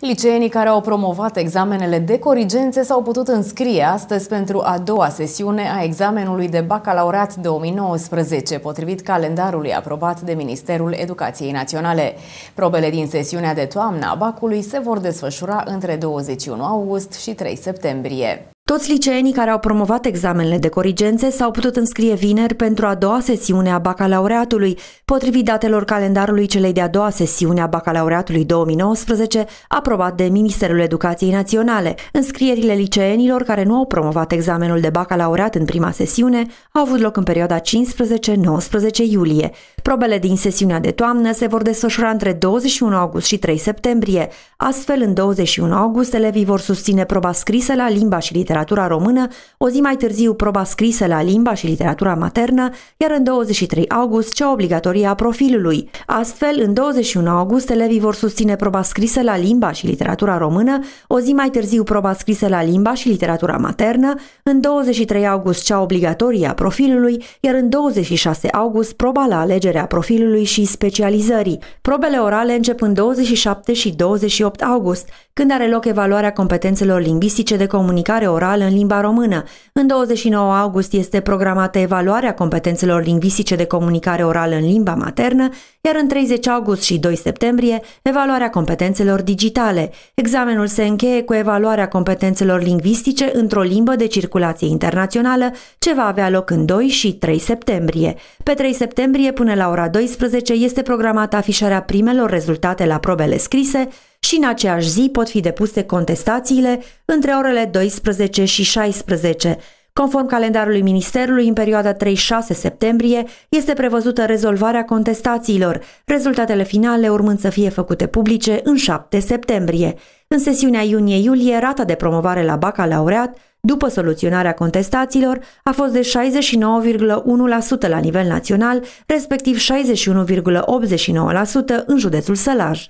Liceenii care au promovat examenele de corigențe s-au putut înscrie astăzi pentru a doua sesiune a examenului de bacalaureat 2019, potrivit calendarului aprobat de Ministerul Educației Naționale. Probele din sesiunea de toamnă a bacului se vor desfășura între 21 august și 3 septembrie. Toți liceenii care au promovat examenele de corigențe s-au putut înscrie vineri pentru a doua sesiune a bacalaureatului, potrivit datelor calendarului celei de-a doua sesiune a bacalaureatului 2019, aprobat de Ministerul Educației Naționale. Înscrierile liceenilor care nu au promovat examenul de bacalaureat în prima sesiune au avut loc în perioada 15-19 iulie. Probele din sesiunea de toamnă se vor desfășura între 21 august și 3 septembrie. Astfel, în 21 august, elevii vor susține proba scrisă la limba și literatură literatura română, o zi mai târziu proba scrisă la limba și literatura maternă, iar în 23 august cea obligatorie a profilului. Astfel, în 21 august elevii vor susține proba scrisă la limba și literatura română, o zi mai târziu proba scrisă la limba și literatura maternă, în 23 august cea obligatorie a profilului, iar în 26 august proba la alegerea profilului și specializării. Probele orale încep în 27 și 28 august, când are loc evaluarea competențelor lingvistice de comunicare orală oral în limba română. În 29 august este programată evaluarea competențelor lingvistice de comunicare orală în limba maternă, iar în 30 august și 2 septembrie evaluarea competențelor digitale. Examenul se încheie cu evaluarea competențelor lingvistice într-o limbă de circulație internațională, ce va avea loc în 2 și 3 septembrie. Pe 3 septembrie până la ora 12 este programată afișarea primelor rezultate la probele scrise, și în aceeași zi pot fi depuse contestațiile între orele 12 și 16. Conform calendarului Ministerului, în perioada 3-6 septembrie este prevăzută rezolvarea contestațiilor, rezultatele finale urmând să fie făcute publice în 7 septembrie. În sesiunea iunie-iulie, rata de promovare la bacalaureat, după soluționarea contestațiilor, a fost de 69,1% la nivel național, respectiv 61,89% în județul Sălaj.